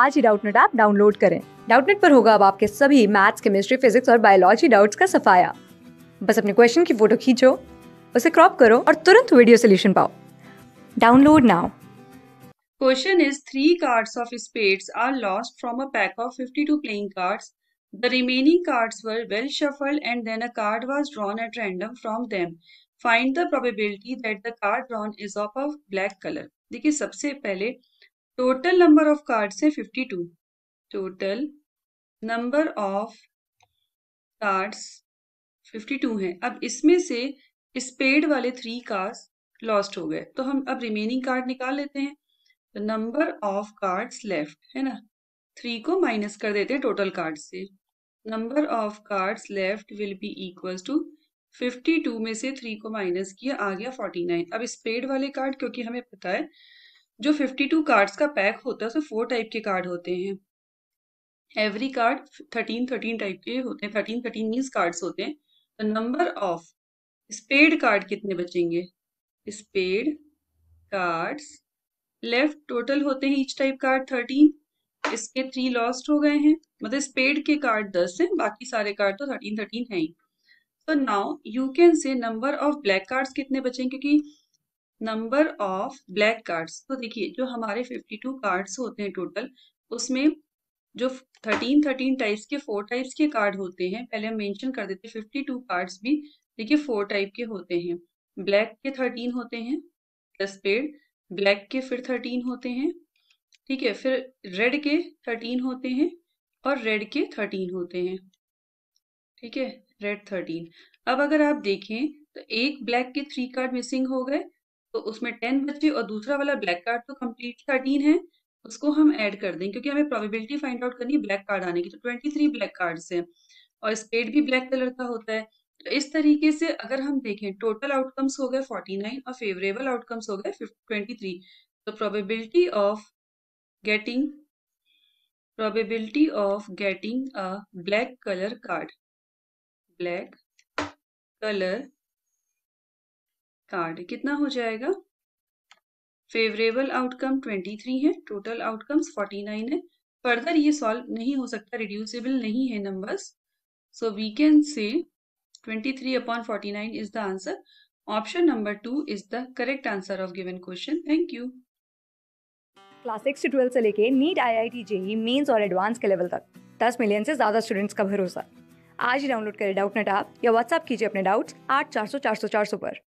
आज ही Doubtnut app download करें डाउटनेट पर होगा अब आपके सभी मैथ्स केमिस्ट्री फिजिक्स और बायोलॉजी डाउट्स का सफाया बस अपने क्वेश्चन की फोटो खींचो उसे क्रॉप करो और तुरंत वीडियो सोल्यूशन पाओ download now Question is three cards of spades are lost from a pack of 52 playing cards. The remaining cards were well shuffled and then a card was drawn at random from them. Find the probability that the card drawn is of a black color. देखिए सबसे पहले total number of cards है 52 total number of cards 52 हैं अब इसमें से spade वाले three cards lost हो गए तो हम अब रिमेनिंग कार्ड निकाल लेते हैं तो नंबर ऑफ कार्ड्स लेफ्ट है ना थ्री को माइनस कर देते हैं टोटल कार्ड से number of cards left will be equal to 52 में से थ्री को माइनस किया आ गया 49 अब स्पेड वाले कार्ड क्योंकि हमें पता है जो 52 कार्ड्स का पैक होता है उसमें फोर टाइप के कार्ड होते हैं एवरी कार्ड 13 13 टाइप के होते हैं 13 13 मीन्स कार्ड्स होते हैं तो नंबर ऑफ स्पेड कार्ड कितने बचेंगे स्पेड कार्ड्स लेफ्ट टोटल होते हैं ईच टाइप कार्ड 13 इसके थ्री लॉस्ट हो गए हैं मतलब स्पेड के कार्ड दस हैं बाकी सारे कार्ड तो थर्टीन थर्टीन हैं ही तो now you can say number of black cards कितने बचेंगे क्योंकि नंबर ऑफ ब्लैक कार्ड्स तो देखिए जो हमारे 52 कार्ड्स होते हैं टोटल उसमें जो 13 13 टाइप्स के फोर टाइप्स के कार्ड होते हैं पहले हम मेंशन कर देते हैं 52 कार्ड्स भी देखिए फोर टाइप के होते हैं ब्लैक के 13 होते हैं प्लस पेड ब्लैक के फिर 13 होते हैं ठीक है फिर रेड के 13 होते हैं और रेड के 13 होते हैं ठीक है रेड 13 अब अगर आप देखें तो एक ब्लैक के थ्री कार्ड मिसिंग हो गए तो उसमें टेन बचे और दूसरा वाला ब्लैक कार्ड तो कम्प्लीट थर्टीन है उसको हम ऐड कर दें क्योंकि हमें प्रोबेबिलिटी फाइंड आउट करनी है ब्लैक कार्ड आने की तो ट्वेंटी थ्री ब्लैक कार्ड है और स्पेड भी ब्लैक कलर का होता है तो इस तरीके से अगर हम देखें टोटल आउटकम्स हो गए फोर्टी नाइन और फेवरेबल आउटकम्स हो गए ट्वेंटी थ्री तो probability of getting probability of getting a black colour card black colour card कितना हो जाएगा फेवरेबल आउटकम 23 है टोटल आउटकम्स 49 है फर्दर ये सॉल्व नहीं हो सकता रिड्यूसिबल नहीं है numbers so we can say 23 upon 49 is the answer option number two is the correct answer of given question thank you class six से ट्वेल्थ से लेके NEET I I T JEE mains और advance के level तक 10 million से ज़्यादा students का भरोसा आज ही डाउनलोड करें डाउट नेट आप या व्हाट्सअप कीजिए अपने डाउट्स आठ चार सौ चार सौ चार सौ पर